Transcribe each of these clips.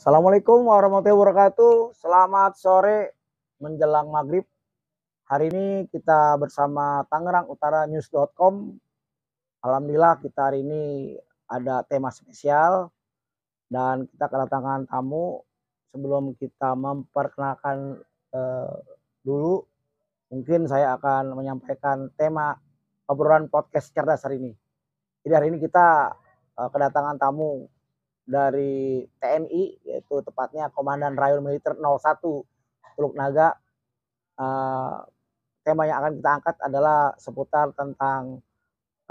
Assalamualaikum warahmatullahi wabarakatuh. Selamat sore menjelang maghrib. Hari ini kita bersama Tangerang Utara News.com. Alhamdulillah kita hari ini ada tema spesial dan kita kedatangan tamu. Sebelum kita memperkenalkan eh, dulu, mungkin saya akan menyampaikan tema obrolan podcast cerdas hari ini. Jadi hari ini kita eh, kedatangan tamu dari TNI yaitu tepatnya Komandan Rayon Militer 01 Teluk Naga. Uh, tema yang akan kita angkat adalah seputar tentang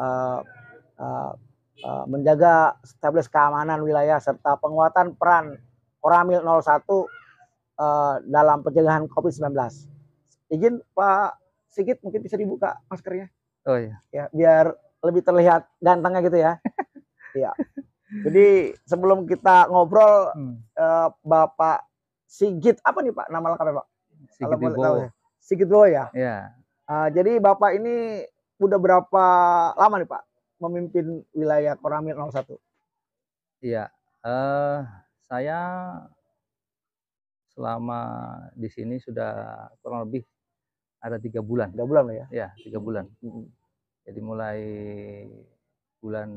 uh, uh, uh, menjaga stabilitas keamanan wilayah serta penguatan peran Koramil 01 uh, dalam pencegahan COVID-19. Izin Pak Sigit mungkin bisa dibuka maskernya. Oh iya. Ya, biar lebih terlihat gantengnya gitu ya. Iya. Jadi sebelum kita ngobrol hmm. uh, Bapak Sigit apa nih Pak nama lengkapnya Pak? Sigit Bowo. Ya. Sigit Bowo ya. Iya. Uh, jadi Bapak ini udah berapa lama nih Pak memimpin wilayah Koramil 01? Iya. Uh, saya selama di sini sudah kurang lebih ada tiga bulan. Tiga bulan ya? Ya tiga bulan. Hmm. Jadi mulai bulan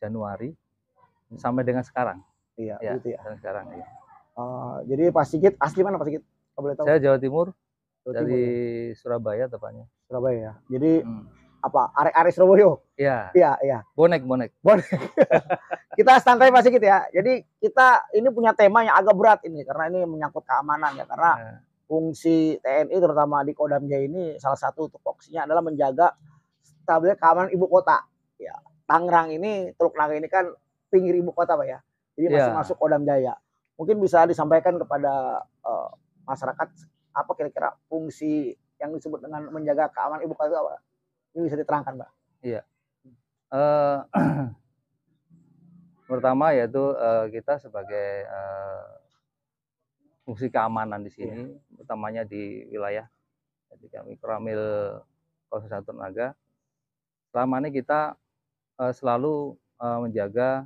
Januari hmm. sampai dengan sekarang. Iya, ya, gitu ya. sekarang ya. Uh, jadi Pak Sigit asli mana Pak Sigit? Kau boleh tahu. Saya Jawa Timur. Jawa dari Timur. Ya. Surabaya tepatnya. Surabaya. Ya. Jadi hmm. apa? Arek-arek Surabaya. Iya. Iya, iya. Bonek, bonek. Bonek. kita santai Pak Sigit ya. Jadi kita ini punya tema yang agak berat ini karena ini menyangkut keamanan ya karena ya. fungsi TNI terutama di Kodam Jaya ini salah satu tupoksinya adalah menjaga stabil keamanan ibu kota. Ya. Tangerang ini Teluk Naga ini kan pinggir ibu kota pak ya jadi masih yeah. masuk Kodam Jaya mungkin bisa disampaikan kepada uh, masyarakat apa kira-kira fungsi yang disebut dengan menjaga keamanan ibu kota Pak. ini bisa diterangkan pak iya yeah. Eh, uh, pertama yaitu uh, kita sebagai uh, fungsi keamanan di sini, yeah. utamanya di wilayah kami Mikramil Kawasan Satu Naga. Selama ini kita uh, selalu uh, menjaga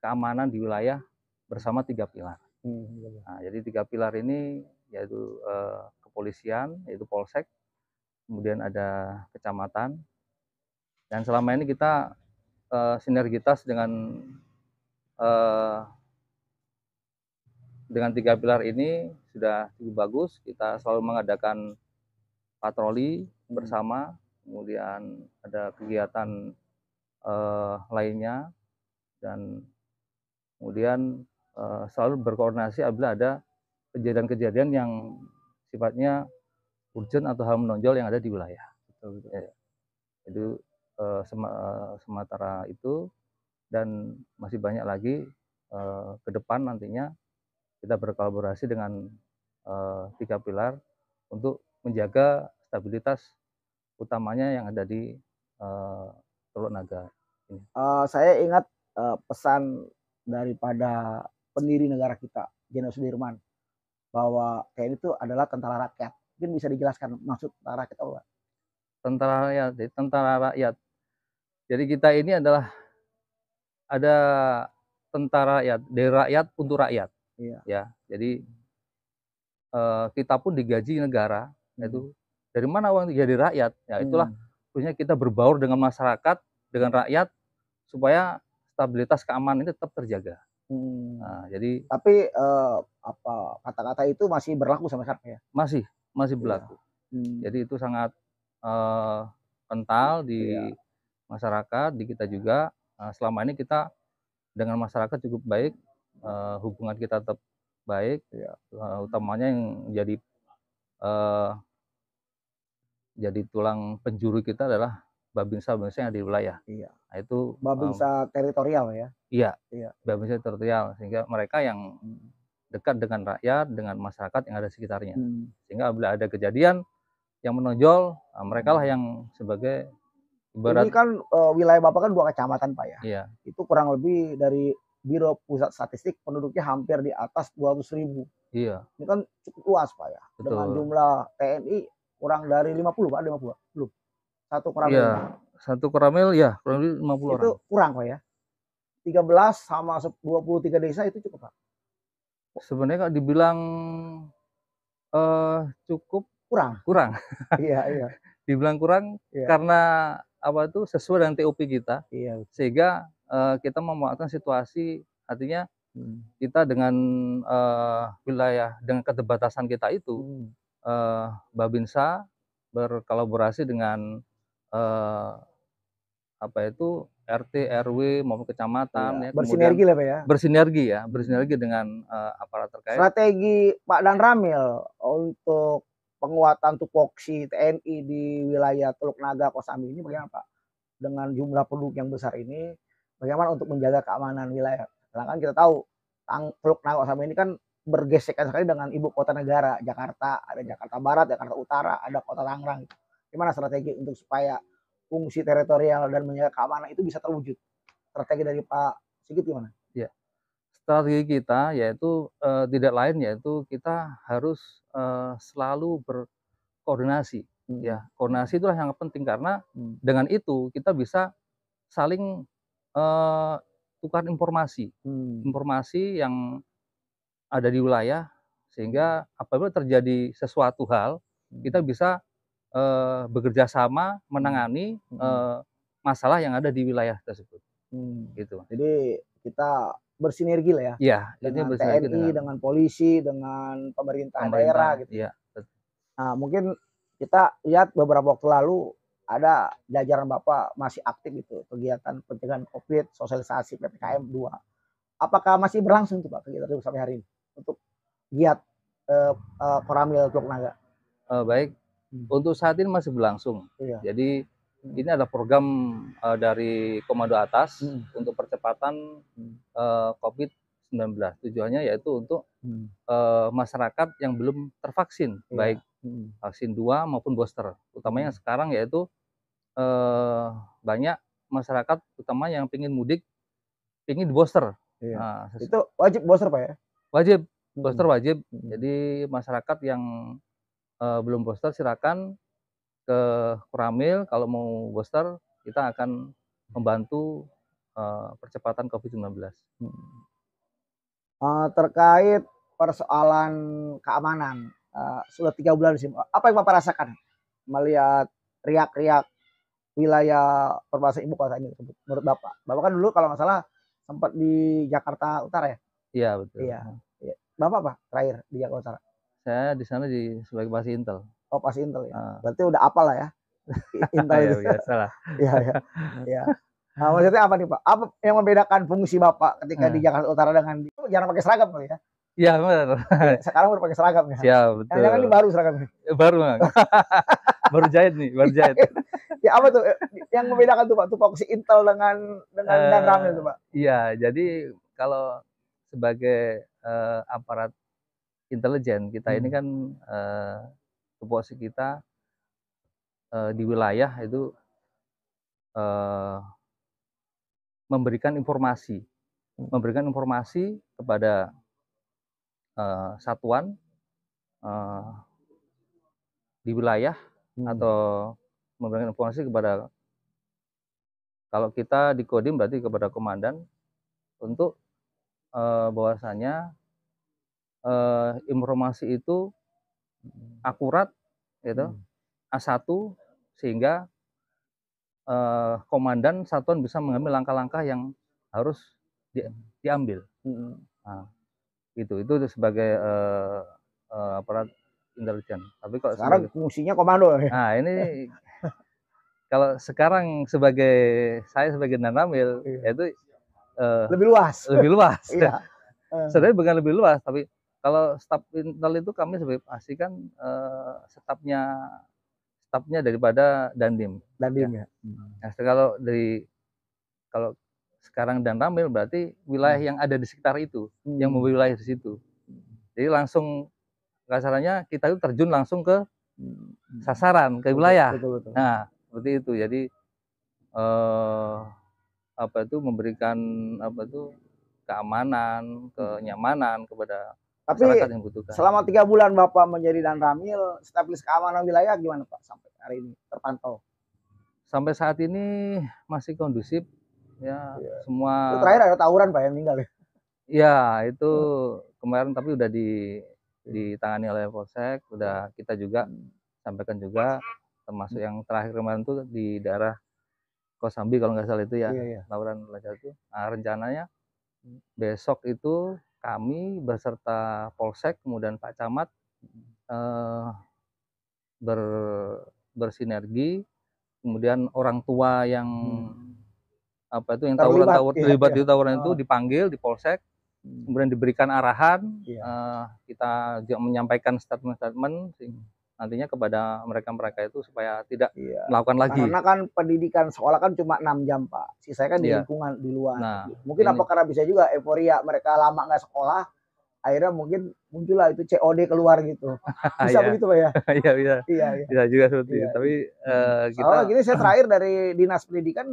keamanan di wilayah bersama tiga pilar. Hmm. Nah, jadi tiga pilar ini yaitu uh, kepolisian, yaitu polsek, kemudian ada kecamatan, dan selama ini kita uh, sinergitas dengan uh, dengan tiga pilar ini sudah cukup bagus. Kita selalu mengadakan patroli hmm. bersama, kemudian ada kegiatan uh, lainnya dan kemudian uh, selalu berkoordinasi apabila ada kejadian-kejadian yang sifatnya urgent atau hal menonjol yang ada di wilayah. Betul, ya, ya. Jadi eh, sem eh, sementara itu dan masih banyak lagi uh, ke depan nantinya kita berkolaborasi dengan uh, tiga pilar untuk menjaga stabilitas utamanya yang ada di uh, Teluk naga Uh, saya ingat uh, pesan daripada pendiri negara kita, Jenderal Sudirman, bahwa TNI itu adalah tentara rakyat. Mungkin bisa dijelaskan maksud tentara rakyat apa? Tentara rakyat, jadi tentara rakyat. Jadi kita ini adalah ada tentara rakyat, dari rakyat untuk rakyat. Iya. Ya, jadi uh, kita pun digaji negara, hmm. itu dari mana uang digaji rakyat? Ya itulah hmm khususnya kita berbaur dengan masyarakat, dengan rakyat supaya stabilitas keamanan ini tetap terjaga. Hmm. Nah, jadi tapi eh, apa kata-kata itu masih berlaku sama sekarang ya? Masih, masih iya. berlaku. Ya. Hmm. Jadi itu sangat eh, kental di ya. masyarakat, di kita juga. Nah, selama ini kita dengan masyarakat cukup baik, eh, hubungan kita tetap baik, ya. utamanya yang jadi eh, jadi tulang penjuru kita adalah babinsa-babinsa yang ada di wilayah. Iya. Nah, itu babinsa um, teritorial ya. Iya. Iya. Babinsa teritorial sehingga mereka yang hmm. dekat dengan rakyat, dengan masyarakat yang ada di sekitarnya. Hmm. Sehingga bila ada kejadian yang menonjol, nah, mereka lah hmm. yang sebagai berat. Ini kan uh, wilayah Bapak kan dua kecamatan, Pak ya. Iya. Itu kurang lebih dari Biro Pusat Statistik penduduknya hampir di atas 200 ribu. Iya. Ini kan cukup luas Pak ya. Betul. Dengan jumlah TNI kurang dari 50 Pak, 50 belum. Satu keramil. Iya, satu keramil, ya, kurang dari 50 itu orang. kurang Pak ya. 13 sama 23 desa itu cukup Pak. Sebenarnya kalau dibilang eh uh, cukup kurang. Kurang. iya, iya. Dibilang kurang iya. karena apa itu sesuai dengan TOP kita. Iya. Sehingga uh, kita memanfaatkan situasi artinya hmm. kita dengan uh, wilayah dengan keterbatasan kita itu hmm eh, Babinsa berkolaborasi dengan eh, apa itu RT, RW maupun kecamatan ya, ya bersinergi lah ya. Bersinergi ya, bersinergi dengan uh, aparat terkait. Strategi Pak Dan Ramil untuk penguatan tupoksi TNI di wilayah Teluk Naga Kosambi ini bagaimana Pak? Dengan jumlah penduduk yang besar ini bagaimana untuk menjaga keamanan wilayah? Karena kan kita tahu Teluk Naga Kosambi ini kan bergesekan sekali dengan ibu kota negara Jakarta ada Jakarta Barat Jakarta Utara ada kota Tangerang gitu. gimana strategi untuk supaya fungsi teritorial dan menjaga keamanan itu bisa terwujud strategi dari Pak Sigit gimana ya strategi kita yaitu e, tidak lain yaitu kita harus e, selalu berkoordinasi hmm. ya koordinasi itulah yang penting karena hmm. dengan itu kita bisa saling e, tukar informasi hmm. informasi yang ada di wilayah sehingga apabila terjadi sesuatu hal hmm. kita bisa uh, bekerja sama menangani uh, masalah yang ada di wilayah tersebut. Hmm. Gitu. Jadi kita bersinergi lah ya. Iya. Dengan bersinergi TNI, dengan... dengan polisi, dengan pemerintah, pemerintah daerah iya, gitu. Iya. Nah, mungkin kita lihat beberapa waktu lalu ada jajaran Bapak masih aktif itu kegiatan pencegahan COVID, sosialisasi PPKM 2. Apakah masih berlangsung tuh Pak kegiatan itu sampai hari ini? untuk giat uh, uh, Koramil Teluk Naga? Uh, baik, hmm. untuk saat ini masih berlangsung. Iya. Jadi hmm. ini ada program uh, dari Komando Atas hmm. untuk percepatan hmm. uh, COVID-19. Tujuannya yaitu untuk hmm. uh, masyarakat yang belum tervaksin, iya. baik hmm. vaksin dua maupun booster. Utamanya yang hmm. sekarang yaitu uh, banyak masyarakat, utama yang ingin mudik, ingin booster. Iya. Nah, itu wajib booster pak ya? Wajib, booster hmm. wajib. Jadi masyarakat yang uh, belum booster silakan ke Kuramil kalau mau booster kita akan membantu uh, percepatan COVID-19. Hmm. Uh, terkait persoalan keamanan uh, sudah tiga bulan sih. Apa yang bapak rasakan melihat riak-riak wilayah perbatasan ibu kota ini menurut bapak? Bapak kan dulu kalau nggak salah sempat di Jakarta Utara ya? Iya betul. Iya. iya. Bapak apa terakhir di Jakarta Utara? Saya di sana di sebagai pas Intel. Oh pas Intel ya. Uh. Berarti udah apal lah ya. Intel ya, biasa lah. Iya iya. Iya. Nah, maksudnya apa nih Pak? Apa yang membedakan fungsi Bapak ketika hmm. di ah. Jakarta Utara dengan di... jangan pakai seragam kali ya? Iya benar. Iya, sekarang udah pakai seragam ya. Iya betul. Yang ini baru seragamnya. Eh, baru nggak? baru jahit nih, baru jahit. ya apa tuh? Yang membedakan tuh Pak, tuh fungsi Intel dengan dengan uh, dan RAM itu Pak? Iya, jadi kalau sebagai uh, aparat intelijen kita hmm. ini kan uh, kita uh, di wilayah itu uh, memberikan informasi, memberikan informasi kepada uh, satuan uh, di wilayah hmm. atau memberikan informasi kepada kalau kita di Kodim berarti kepada komandan untuk uh, eh, bahwasanya uh, eh, informasi itu akurat gitu hmm. A1 sehingga uh, komandan satuan bisa mengambil langkah-langkah yang harus di, hmm. diambil. Hmm. Nah, itu itu sebagai uh, uh, aparat intelijen. Tapi kalau sekarang sebagai, fungsinya komando. Ya? Nah, ini kalau sekarang sebagai saya sebagai Nanamil iya. Ya itu Eh, lebih luas. Lebih luas. Iya. Eh. Sebenarnya bukan lebih luas, tapi kalau staf internal itu kami sebagai kan uh, eh, stafnya stafnya daripada Dandim. Dandim ya. ya. Hmm. Nah, kalau dari kalau sekarang dan Ramil berarti wilayah hmm. yang ada di sekitar itu, hmm. yang mau wilayah di situ. Jadi langsung kasarnya kita itu terjun langsung ke hmm. sasaran, ke wilayah. Betul, betul, betul. Nah, seperti itu. Jadi eh uh, apa itu memberikan apa itu keamanan, kenyamanan kepada Tapi, masyarakat yang butuhkan. Selama tiga bulan Bapak menjadi dan Ramil, stabilis keamanan wilayah gimana Pak sampai hari ini terpantau? Sampai saat ini masih kondusif ya, iya. semua. Itu terakhir ada tawuran Pak yang meninggal ya? Ya itu iya. kemarin tapi udah di iya. ditangani oleh Polsek, udah kita juga sampaikan juga termasuk yang terakhir kemarin itu di daerah Kosambi kalau nggak salah itu ya iya, iya. itu nah, rencananya besok itu kami beserta Polsek kemudian Pak Camat eh, ber, bersinergi kemudian orang tua yang hmm. apa itu yang tawuran tawur iya, terlibat iya, di tawuran itu oh. dipanggil di Polsek hmm. kemudian diberikan arahan iya. eh, kita juga menyampaikan statement-statement nantinya kepada mereka-mereka itu supaya tidak iya. melakukan lagi. Karena kan pendidikan sekolah kan cuma enam jam pak, sisanya kan iya. di lingkungan di luar. Nah, mungkin ini. apa karena bisa juga euforia mereka lama nggak sekolah, akhirnya mungkin muncullah itu COD keluar gitu. Bisa iya. begitu pak ya? iya bisa. Iya, iya. Bisa juga seperti iya, itu. Tapi iya. uh, kita. gini saya terakhir dari dinas pendidikan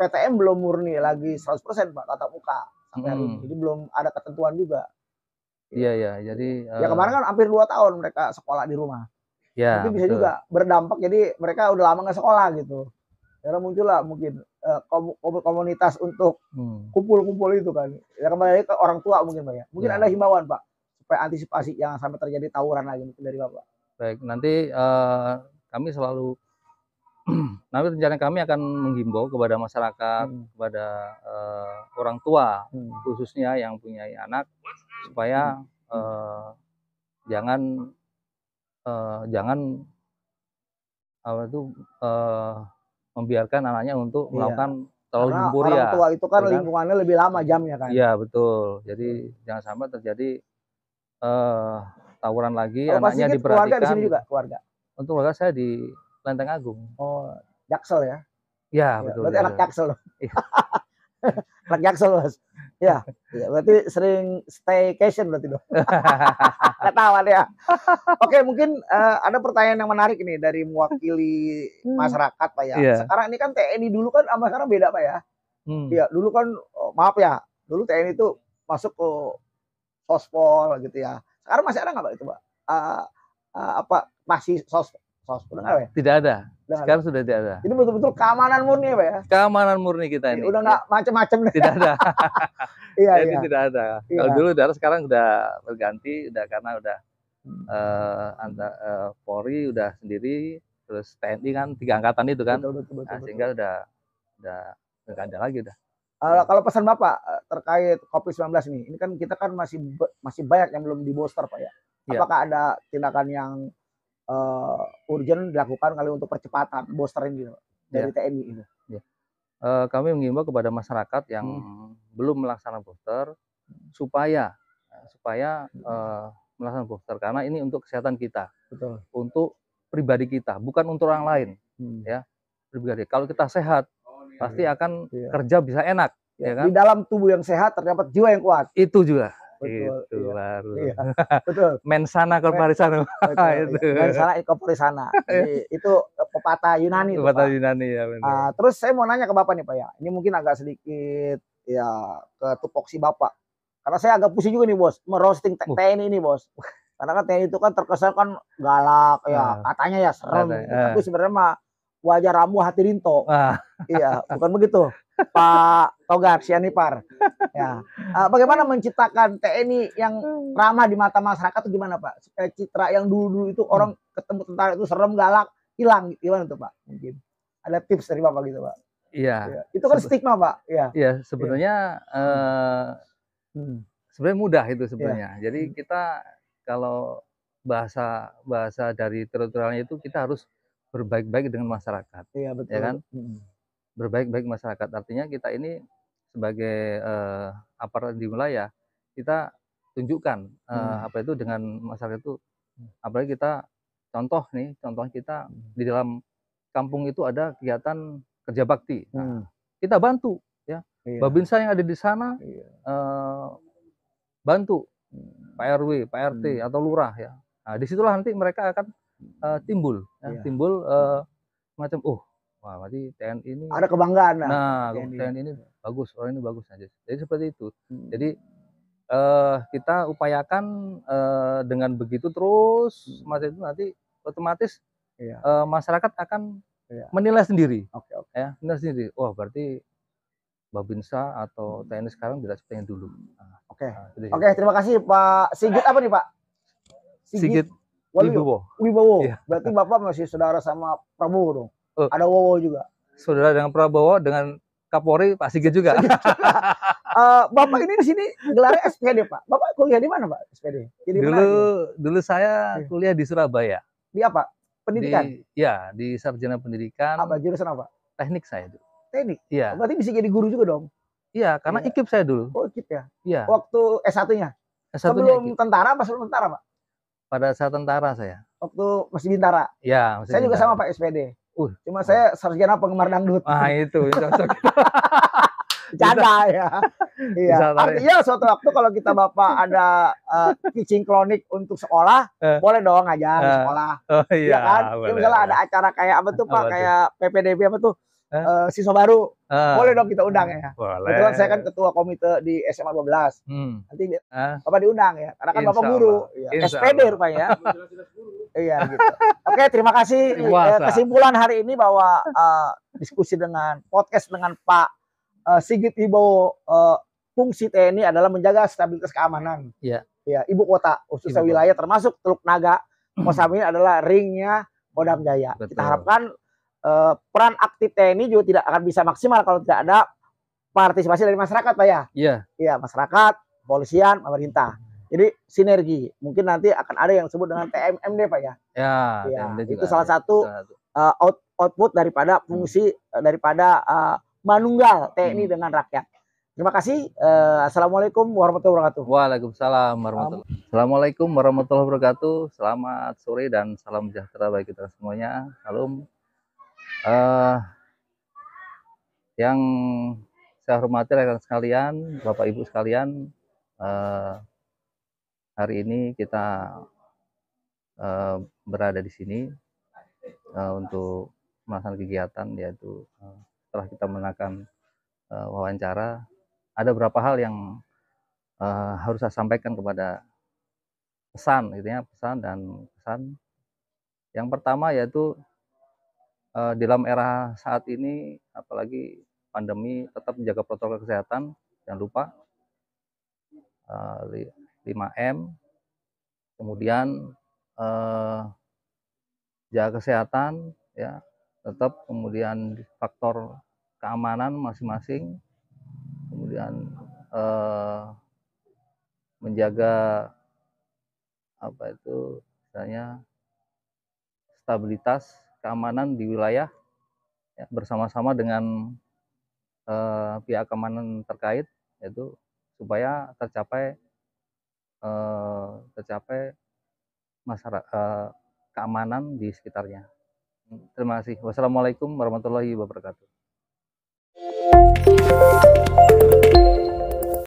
PTM belum murni lagi 100% pak tatap muka hmm. Jadi belum ada ketentuan juga. Iya iya jadi ya eh, kemarin kan hampir dua tahun mereka sekolah di rumah. Ya, Mungkin bisa betul. juga berdampak jadi mereka udah lama nggak sekolah gitu. Karena muncullah mungkin eh, komunitas untuk hmm. kumpul-kumpul itu kan. Ya kembali ke orang tua mungkin Pak ya. Mungkin ya. ada himbauan Pak supaya antisipasi yang sampai terjadi tawuran lagi mungkin dari Bapak. Baik, nanti uh, kami selalu nanti rencana kami akan menghimbau kepada masyarakat, hmm. kepada uh, orang tua hmm. khususnya yang punya anak supaya hmm. uh, jangan uh, jangan apa itu uh, membiarkan anaknya untuk iya. melakukan terlalu Karena jempur orang ya. tua itu kan ya kan? lingkungannya lebih lama jamnya kan. Iya betul. Jadi hmm. jangan sampai terjadi uh, tawuran lagi Kalau anaknya diperhatikan. Keluarga di sini juga keluarga. Untuk keluarga saya di Lenteng Agung. Oh, Jaksel ya. Iya, ya, betul. Berarti ya, anak iya. Jaksel loh. Iya. anak Jaksel Mas. Ya, ya berarti sering staycation berarti dong. Ketawa ya. Oke, mungkin uh, ada pertanyaan yang menarik nih dari mewakili hmm. masyarakat Pak ya. Yeah. Sekarang ini kan TNI dulu kan sama sekarang beda Pak ya. Hmm. Ya, dulu kan oh, maaf ya, dulu TNI itu masuk ke sospol gitu ya. Sekarang masih ada nggak Pak itu Pak? Uh, uh, apa masih sos sospol enggak Pak? Ya? Tidak ada. Udah Sekarang ada. sudah tidak ada. Ini betul-betul keamanan murni ya, Pak ya? Keamanan murni kita ini. Udah nggak macam-macam Tidak ada. iya, Jadi iya. tidak ada. Iya. Kalau dulu darah sekarang sudah berganti, udah karena udah uh, uh, Polri udah sendiri, terus TNI kan tiga angkatan itu kan. Betul, betul, betul, nah, betul. sehingga udah udah nggak ada lagi udah. Uh, kalau pesan Bapak eh, terkait COVID-19 nih, ini kan kita kan masih masih banyak yang belum di booster Pak ya. Iya. Apakah yeah. ada tindakan yang uh, urgent dilakukan kali untuk percepatan boosterin gitu dari yeah. TNI ini. Yeah. Uh, kami mengimbau kepada masyarakat yang hmm. belum melaksanakan booster supaya supaya uh, melaksanakan booster karena ini untuk kesehatan kita, Betul. untuk pribadi kita, bukan untuk orang lain, hmm. ya pribadi. Kalau kita sehat, pasti akan iya. kerja bisa enak. Ya, ya kan? Di dalam tubuh yang sehat terdapat jiwa yang kuat. Itu juga. Iya. itu baru iya, betul mensana corporisano iya. itu mensana kan. corporisana itu pepatah Yunani pepatah Yunani ya benar. Uh, terus saya mau nanya ke bapak nih pak ya ini mungkin agak sedikit ya ke tupoksi bapak karena saya agak pusing juga nih bos merosting TNI ini bos karena kan TNI itu kan terkesan kan galak ya ah. katanya ya serem gitu. ah. tapi sebenarnya mah wajah ramu hati rinto iya bukan begitu Pak Togar Sianipar ya. Uh, bagaimana menciptakan TNI yang hmm. ramah di mata masyarakat itu gimana Pak? citra yang dulu-dulu itu hmm. orang ketemu tentara itu serem galak hilang hilang gitu. Gimana tuh Pak? Mungkin ada tips dari Bapak gitu Pak. Iya. Ya. Itu kan stigma Pak. Iya. Iya, sebenarnya ya. uh, hmm. sebenarnya mudah itu sebenarnya. Ya. Jadi kita kalau bahasa bahasa dari teritorialnya itu kita harus berbaik-baik dengan masyarakat. Iya betul. Ya kan? Hmm berbaik-baik masyarakat. Artinya kita ini sebagai uh, eh, aparat di wilayah kita tunjukkan uh, hmm. apa itu dengan masyarakat itu hmm. apalagi kita contoh nih contoh kita hmm. di dalam kampung itu ada kegiatan kerja bakti nah, hmm. kita bantu ya iya. babinsa yang ada di sana iya. uh, bantu hmm. pak rw pak rt hmm. atau lurah ya nah, disitulah nanti mereka akan uh, timbul ya, iya. timbul uh, macam oh Wah, berarti TNI ini ada kebanggaan lah. Nah, TNI, TNI ini bagus, orang ini bagus aja. Jadi seperti itu. Hmm. Jadi eh, kita upayakan uh, dengan begitu terus hmm. mas itu nanti otomatis iya. uh, masyarakat akan iya. menilai sendiri. Oke, okay, okay. Ya, menilai sendiri. Wah, berarti Babinsa atau hmm. TNI sekarang tidak seperti yang dulu. Nah, oke. Nah, Oke, okay, terima kasih Pak Sigit apa nih, Pak? Sigit, Sigit Wibowo. Wibowo. Iya. Berarti Bapak masih saudara sama Prabowo dong. Oh. Ada Wowo juga. Saudara dengan Prabowo dengan Kapolri Pak Sigit juga. uh, Bapak ini di sini gelar SPD Pak. Bapak kuliah di mana Pak SPD? Jadi dulu mana? dulu saya iya. kuliah di Surabaya. Di apa? Pendidikan. Di, ya di sarjana pendidikan. Apa jurusan apa? Teknik saya dulu. Teknik. Iya. Oh, berarti bisa jadi guru juga dong. Iya, karena ya. ikip saya dulu. Oh, ikip ya. Iya. Waktu S1-nya. S1-nya sebelum ikip. tentara apa sebelum tentara, Pak? Pada saat tentara saya. Waktu masih bintara. Iya, Saya bintara. juga sama Pak SPD. Uh, cuma saya sarjana penggemar dangdut. Ah itu cocok. Canda ya. Iya. Artinya suatu waktu kalau kita bapak ada uh, eh, klonik untuk sekolah, uh, boleh dong aja. uh, eh. sekolah. Oh iya ya kan? Ah, boleh, ya, misalnya ada acara kayak apa tuh Pak, apa kayak PPDB apa tuh? Uh, siswa baru uh, boleh dong kita undang ya. Boleh. Kebetulan saya kan ketua komite di SMA 12. Hmm. Nanti uh, Bapak diundang ya. Karena kan Bapak guru. Iya. Ya. SPD rupanya. Iya gitu. Oke, terima kasih. Eh, kesimpulan hari ini bahwa uh, diskusi dengan podcast dengan Pak uh, Sigit Ibo uh, fungsi TNI adalah menjaga stabilitas keamanan. Iya. Ya, ibu kota khususnya ibu wilayah termasuk Teluk Naga. Kosambi adalah ringnya Kodam Jaya. Betul. Kita harapkan uh, peran aktif TNI juga tidak akan bisa maksimal kalau tidak ada partisipasi dari masyarakat, Pak ya. Iya. Iya, masyarakat, polisian, pemerintah. Jadi sinergi. Mungkin nanti akan ada yang disebut dengan TMMD Pak ya. Ya, ya itu salah ada. satu uh, out, output daripada hmm. fungsi hmm. daripada uh, manunggal TNI hmm. dengan rakyat. Terima kasih. Uh, Assalamualaikum warahmatullahi wabarakatuh. Waalaikumsalam warahmatullahi wabarakatuh. Assalamualaikum warahmatullahi wabarakatuh. Selamat sore dan salam sejahtera bagi kita semuanya. Salam. Uh, yang saya hormati rekan sekalian, Bapak Ibu sekalian, uh, hari ini kita uh, berada di sini uh, untuk melaksanakan kegiatan yaitu uh, setelah kita melakukan uh, wawancara ada beberapa hal yang uh, harus saya sampaikan kepada pesan gitu ya pesan dan pesan yang pertama yaitu uh, dalam era saat ini apalagi pandemi tetap menjaga protokol kesehatan jangan lupa uh, 5M, kemudian eh, jaga kesehatan, ya tetap kemudian faktor keamanan masing-masing, kemudian eh, menjaga apa itu misalnya stabilitas keamanan di wilayah ya, bersama-sama dengan eh, pihak keamanan terkait yaitu supaya tercapai eh, tercapai masyarakat eh, keamanan di sekitarnya. Terima kasih. Wassalamualaikum warahmatullahi wabarakatuh.